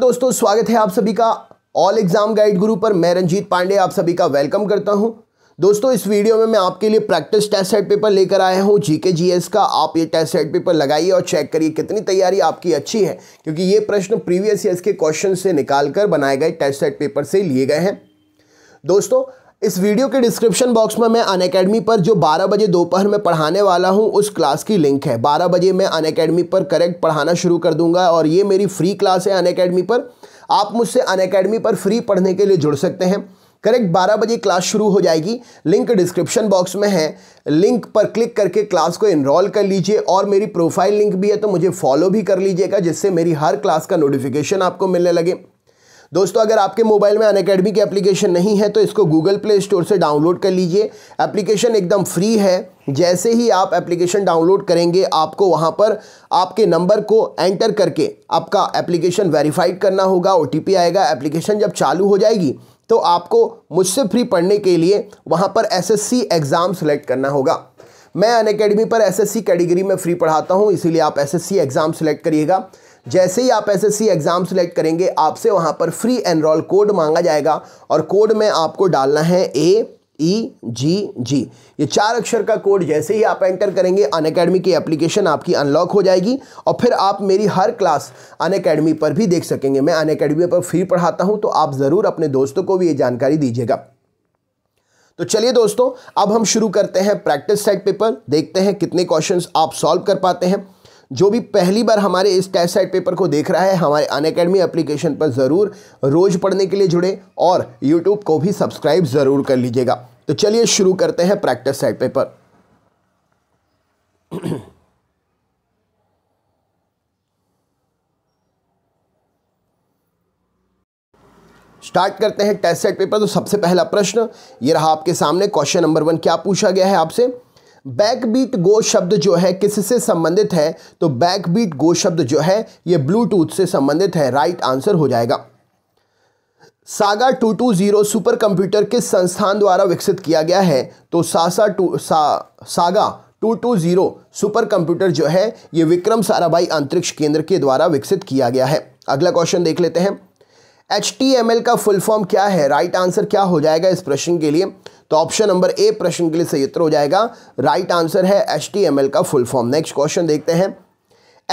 दोस्तों स्वागत है आप सभी का ऑल एग्जाम गाइड गुरु पर मैं रंजीत पांडे आप सभी का वेलकम करता हूं दोस्तों इस वीडियो में मैं आपके लिए प्रैक्टिस टेस्ट सेट पेपर लेकर आया हूं जीके जीएस का आप ये टेस्ट सेट पेपर लगाइए और चेक करिए कितनी तैयारी आपकी अच्छी है क्योंकि ये प्रश्न प्रीवियस ईयर के क्वेश्चन से निकाल कर बनाए गए टेस्ट सेट पेपर से लिए गए हैं दोस्तों इस वीडियो के डिस्क्रिप्शन बॉक्स में मैं अन अकेडमी पर जो 12 बजे दोपहर में पढ़ाने वाला हूं उस क्लास की लिंक है 12 बजे मैं अन अकेडमी पर करेक्ट पढ़ाना शुरू कर दूंगा और ये मेरी फ्री क्लास है अन अकेडमी पर आप मुझसे अन अकेडमी पर फ्री पढ़ने के लिए जुड़ सकते हैं करेक्ट 12 बजे क्लास शुरू हो जाएगी लिंक डिस्क्रिप्शन बॉक्स में है लिंक पर क्लिक करके क्लास को इनरोल कर लीजिए और मेरी प्रोफाइल लिंक भी है तो मुझे फॉलो भी कर लीजिएगा जिससे मेरी हर क्लास का नोटिफिकेशन आपको मिलने लगे दोस्तों अगर आपके मोबाइल में अन अकेडमी की एप्लीकेशन नहीं है तो इसको गूगल प्ले स्टोर से डाउनलोड कर लीजिए एप्लीकेशन एकदम फ्री है जैसे ही आप एप्लीकेशन डाउनलोड करेंगे आपको वहाँ पर आपके नंबर को एंटर करके आपका एप्लीकेशन वेरीफाइड करना होगा ओ आएगा एप्लीकेशन जब चालू हो जाएगी तो आपको मुझसे फ्री पढ़ने के लिए वहाँ पर एस एग्ज़ाम सेलेक्ट करना होगा मैं अन पर एस कैटेगरी में फ्री पढ़ाता हूँ इसीलिए आप एस एग्ज़ाम सेलेक्ट करिएगा जैसे ही आप एसएससी एग्ज़ाम सेलेक्ट करेंगे आपसे वहां पर फ्री एनरोल कोड मांगा जाएगा और कोड में आपको डालना है ए ई जी जी ये चार अक्षर का कोड जैसे ही आप एंटर करेंगे अन अकेडमी की एप्लीकेशन आपकी अनलॉक हो जाएगी और फिर आप मेरी हर क्लास अन अकेडमी पर भी देख सकेंगे मैं अन अकेडमी पर फ्री पढ़ाता हूँ तो आप ज़रूर अपने दोस्तों को भी ये जानकारी दीजिएगा तो चलिए दोस्तों अब हम शुरू करते हैं प्रैक्टिस सेट पेपर देखते हैं कितने क्वेश्चंस आप सॉल्व कर पाते हैं जो भी पहली बार हमारे इस टेस्ट साइड पेपर को देख रहा है हमारे अन अकेडमी एप्लीकेशन पर ज़रूर रोज़ पढ़ने के लिए जुड़े और यूट्यूब को भी सब्सक्राइब ज़रूर कर लीजिएगा तो चलिए शुरू करते हैं प्रैक्टिस साइड पेपर स्टार्ट करते हैं टेस्ट सेट पेपर तो सबसे पहला प्रश्न ये रहा आपके सामने क्वेश्चन नंबर वन क्या पूछा गया है आपसे बैकबीट गो शब्द जो है किससे संबंधित है तो बैकबीट गो शब्द जो है ये ब्लूटूथ से संबंधित है राइट आंसर हो जाएगा Saga two two zero supercomputer किस संस्थान द्वारा विकसित किया गया है तो सासा टू सा Saga two two zero supercomputer जो है ये विक्रम साराभाई अंतरिक्ष केंद्र के द्वारा विकसित किया गया है अगला क्वेश्चन देख लेते हैं एच का फुल फॉर्म क्या है राइट right आंसर क्या हो जाएगा इस प्रश्न के लिए तो ऑप्शन नंबर ए प्रश्न के लिए सही उत्तर हो जाएगा राइट right आंसर है एच का फुल फॉर्म नेक्स्ट क्वेश्चन देखते हैं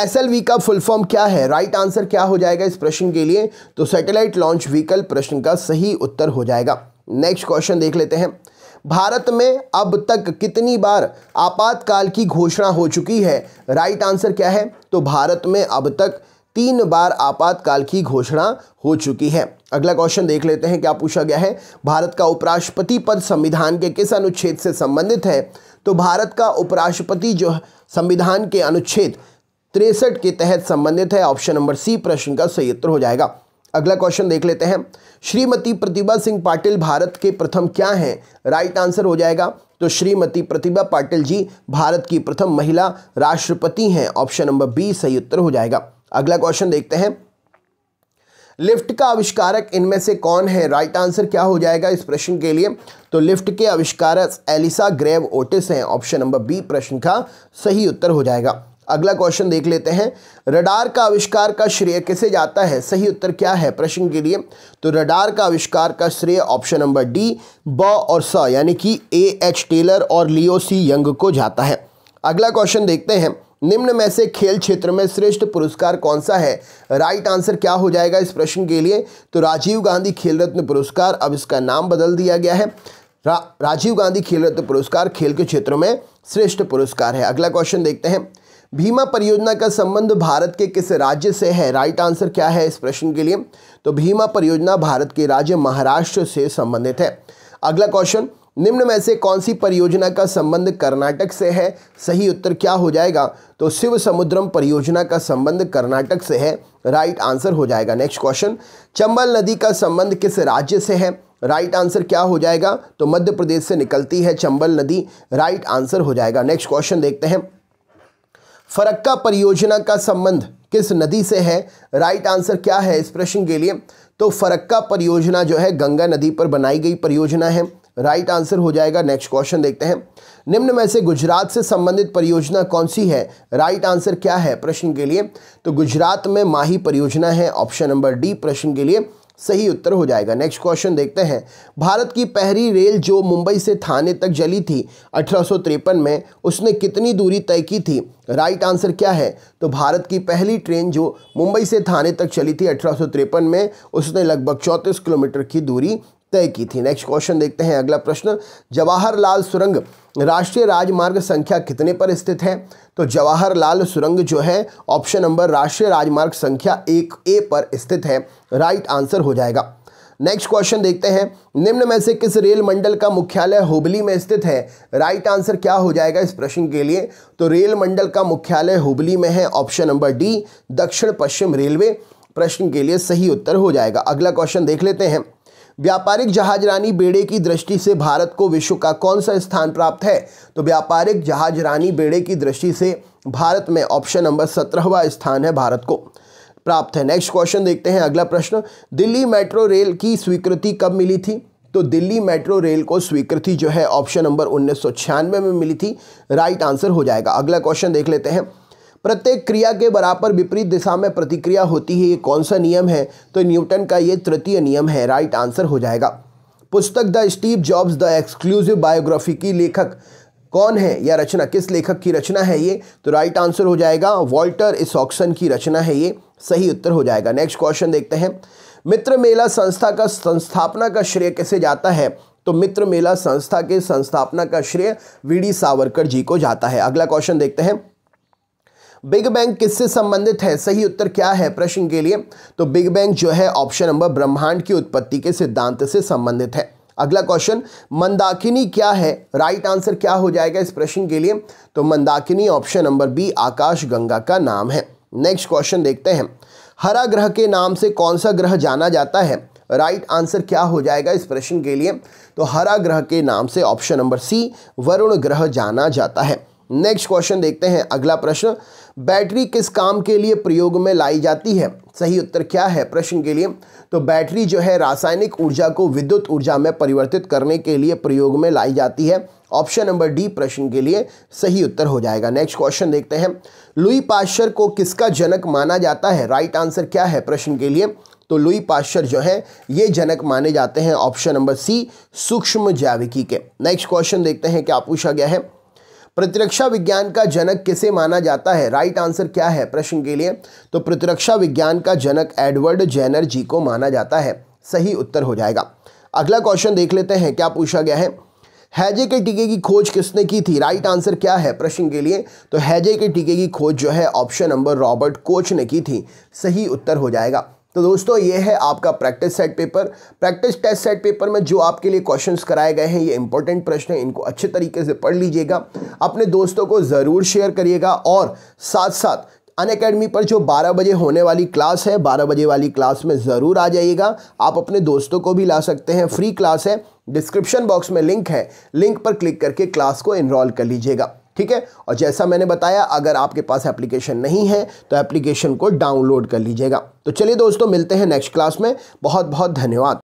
एस का फुल फॉर्म क्या है राइट right आंसर क्या हो जाएगा इस प्रश्न के लिए तो सैटेलाइट लॉन्च व्हीकल प्रश्न का सही उत्तर हो जाएगा नेक्स्ट क्वेश्चन देख लेते हैं भारत में अब तक कितनी बार आपातकाल की घोषणा हो चुकी है राइट right आंसर क्या है तो भारत में अब तक तीन बार आपातकाल की घोषणा हो चुकी है अगला क्वेश्चन देख लेते हैं क्या पूछा गया है भारत का उपराष्ट्रपति पद संविधान के किस अनुच्छेद से संबंधित है तो भारत का उपराष्ट्रपति जो संविधान के अनुच्छेद तिरसठ के तहत संबंधित है ऑप्शन नंबर सी प्रश्न का सही उत्तर हो जाएगा अगला क्वेश्चन देख लेते हैं श्रीमती प्रतिभा सिंह पाटिल भारत के प्रथम क्या हैं राइट आंसर हो जाएगा तो श्रीमती प्रतिभा पाटिल जी भारत की प्रथम महिला राष्ट्रपति हैं ऑप्शन नंबर बी सही उत्तर हो जाएगा अगला क्वेश्चन देखते हैं लिफ्ट का आविष्कारक इनमें से कौन है राइट right आंसर क्या हो जाएगा इस प्रश्न के लिए तो लिफ्ट के आविष्कारक एलिसा ग्रेव ओटिस हैं ऑप्शन नंबर बी प्रश्न का सही उत्तर हो जाएगा अगला क्वेश्चन देख लेते हैं रडार का आविष्कार का श्रेय किसे जाता है सही उत्तर क्या है प्रश्न के लिए तो रडार का आविष्कार का श्रेय ऑप्शन नंबर डी ब और स यानी कि ए एच टेलर और लियो सी यंग को जाता है अगला क्वेश्चन देखते हैं निम्न में से खेल क्षेत्र में श्रेष्ठ पुरस्कार कौन सा है राइट आंसर क्या हो जाएगा इस प्रश्न के लिए तो राजीव गांधी खेल रत्न पुरस्कार अब इसका नाम बदल दिया गया है रा, राजीव गांधी खेल रत्न पुरस्कार खेल के क्षेत्र में श्रेष्ठ पुरस्कार है अगला क्वेश्चन देखते हैं भीमा परियोजना का संबंध भारत के किस राज्य से है राइट आंसर क्या है इस प्रश्न के लिए तो भीमा परियोजना भारत के राज्य महाराष्ट्र से संबंधित है अगला क्वेश्चन निम्न में से कौन सी परियोजना का संबंध कर्नाटक से है सही उत्तर क्या हो जाएगा तो शिव समुद्रम परियोजना का संबंध कर्नाटक से है राइट आंसर हो जाएगा नेक्स्ट क्वेश्चन चंबल नदी का संबंध किस राज्य से है राइट आंसर क्या हो जाएगा तो मध्य प्रदेश से निकलती है चंबल नदी राइट आंसर हो जाएगा नेक्स्ट क्वेश्चन देखते हैं फरक्का परियोजना का संबंध किस नदी से है राइट आंसर क्या है इस प्रश्न के लिए तो फरक्का परियोजना जो है गंगा नदी पर बनाई गई परियोजना है राइट आंसर हो जाएगा नेक्स्ट क्वेश्चन देखते हैं निम्न में से गुजरात से संबंधित परियोजना कौन सी है राइट आंसर क्या है प्रश्न के लिए तो गुजरात में माही परियोजना है ऑप्शन नंबर डी प्रश्न के लिए सही उत्तर हो जाएगा नेक्स्ट क्वेश्चन देखते हैं भारत की पहली रेल जो मुंबई से थाने तक जली थी अठारह में उसने कितनी दूरी तय की थी राइट आंसर क्या है तो भारत की पहली ट्रेन जो मुंबई से थाने तक चली थी अठारह में उसने लगभग चौंतीस किलोमीटर की दूरी तय की थी नेक्स्ट क्वेश्चन देखते हैं अगला प्रश्न जवाहरलाल सुरंग राष्ट्रीय राजमार्ग संख्या कितने पर स्थित है तो जवाहरलाल सुरंग जो है ऑप्शन नंबर राष्ट्रीय राजमार्ग संख्या एक ए पर स्थित है राइट आंसर हो जाएगा नेक्स्ट क्वेश्चन देखते हैं निम्न में से किस रेल मंडल का मुख्यालय हुबली में स्थित है राइट आंसर क्या हो जाएगा इस प्रश्न के लिए तो रेल मंडल का मुख्यालय हुबली में है ऑप्शन नंबर डी दक्षिण पश्चिम रेलवे प्रश्न के लिए सही उत्तर हो जाएगा अगला क्वेश्चन देख लेते हैं व्यापारिक जहाजरानी बेड़े की दृष्टि से भारत को विश्व का कौन सा स्थान प्राप्त है तो व्यापारिक जहाजरानी बेड़े की दृष्टि से भारत में ऑप्शन नंबर सत्रहवा स्थान है भारत को प्राप्त है नेक्स्ट क्वेश्चन देखते हैं अगला प्रश्न दिल्ली मेट्रो रेल की स्वीकृति कब मिली थी तो दिल्ली मेट्रो रेल को स्वीकृति जो है ऑप्शन नंबर उन्नीस में मिली थी राइट आंसर हो जाएगा अगला क्वेश्चन देख लेते हैं प्रत्येक क्रिया के बराबर विपरीत दिशा में प्रतिक्रिया होती है ये कौन सा नियम है तो न्यूटन का ये तृतीय नियम है राइट आंसर हो जाएगा पुस्तक the Steve Jobs the exclusive biography की लेखक कौन है या रचना किस लेखक की रचना है ये तो राइट आंसर हो जाएगा वॉल्टर इसॉक्सन की रचना है ये सही उत्तर हो जाएगा नेक्स्ट क्वेश्चन देखते हैं मित्र मेला संस्था का संस्थापना का श्रेय कैसे जाता है तो मित्र मेला संस्था के संस्थापना का श्रेय वी डी सावरकर जी को जाता है अगला क्वेश्चन देखते हैं बिग बैंग किससे संबंधित है सही उत्तर क्या है प्रश्न के लिए तो बिग बैंग जो है ऑप्शन नंबर ब्रह्मांड की उत्पत्ति के सिद्धांत से संबंधित है अगला क्वेश्चन मंदाकिनी क्या है राइट आंसर क्या हो जाएगा इस प्रश्न के लिए तो Mandakini option number B Akash Ganga का नाम है नेक्स्ट क्वेश्चन देखते हैं हरा ग्रह के नाम से कौन सा ग्रह जाना जाता है राइट right आंसर क्या हो जाएगा इस प्रश्न के लिए तो हरा ग्रह के नाम से ऑप्शन नंबर सी वरुण ग्रह जाना जाता है नेक्स्ट क्वेश्चन देखते हैं अगला प्रश्न बैटरी किस काम के लिए प्रयोग में लाई जाती है सही उत्तर क्या है प्रश्न के लिए तो बैटरी जो है रासायनिक ऊर्जा को विद्युत ऊर्जा में परिवर्तित करने के लिए प्रयोग में लाई जाती है ऑप्शन नंबर डी प्रश्न के लिए सही उत्तर हो जाएगा नेक्स्ट क्वेश्चन देखते हैं लुई पाश्चर को किसका जनक माना जाता है राइट आंसर क्या है प्रश्न के लिए तो लुई पाश्चर जो है ये जनक माने जाते हैं ऑप्शन नंबर सी सूक्ष्म जैविकी के नेक्स्ट क्वेश्चन देखते हैं क्या पूछा गया है प्रतिरक्षा विज्ञान का जनक किसे माना जाता है राइट आंसर क्या है प्रश्न के लिए तो प्रतिरक्षा विज्ञान का जनक एडवर्ड जैनर जी को माना जाता है सही उत्तर हो जाएगा अगला क्वेश्चन देख लेते हैं क्या पूछा गया है हैजे के टीके की खोज किसने की थी राइट आंसर क्या है प्रश्न के लिए तो हैजे के टीके की खोज जो है ऑप्शन नंबर रॉबर्ट कोच ने की थी सही उत्तर हो जाएगा तो दोस्तों ये है आपका practice set paper practice test set paper में जो आपके लिए क्वेश्चंस कराए गए हैं ये इंपॉर्टेंट प्रश्न है इनको अच्छे तरीके से पढ़ लीजिएगा अपने दोस्तों को ज़रूर शेयर करिएगा और साथ साथ अन अकेडमी पर जो 12 बजे होने वाली क्लास है 12 बजे वाली क्लास में ज़रूर आ जाइएगा आप अपने दोस्तों को भी ला सकते हैं फ्री क्लास है डिस्क्रिप्शन बॉक्स में लिंक है लिंक पर क्लिक करके क्लास को इनरॉल कर लीजिएगा ठीक है और जैसा मैंने बताया अगर आपके पास एप्लीकेशन नहीं है तो एप्लीकेशन को डाउनलोड कर लीजिएगा तो चलिए दोस्तों मिलते हैं नेक्स्ट क्लास में बहुत बहुत धन्यवाद